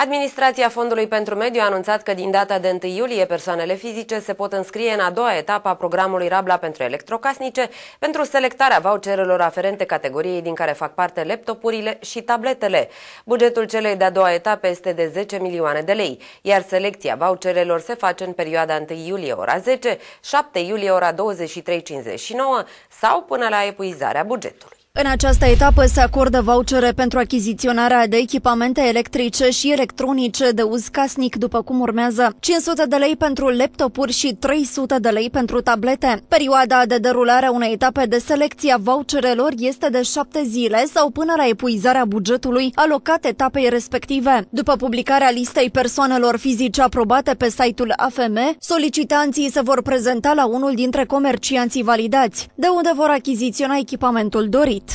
Administrația Fondului pentru Mediu a anunțat că din data de 1 iulie persoanele fizice se pot înscrie în a doua etapă a programului Rabla pentru electrocasnice pentru selectarea voucherelor aferente categoriei din care fac parte laptopurile și tabletele. Bugetul celei de-a doua etape este de 10 milioane de lei, iar selecția voucherelor se face în perioada 1 iulie ora 10, 7 iulie ora 23.59 sau până la epuizarea bugetului. În această etapă se acordă vouchere pentru achiziționarea de echipamente electrice și electronice de uz casnic, după cum urmează 500 de lei pentru laptopuri și 300 de lei pentru tablete. Perioada de derulare a unei etape de selecție a voucherelor este de 7 zile sau până la epuizarea bugetului alocat etapei respective. După publicarea listei persoanelor fizice aprobate pe site-ul AFM, solicitanții se vor prezenta la unul dintre comercianții validați, de unde vor achiziționa echipamentul dorit.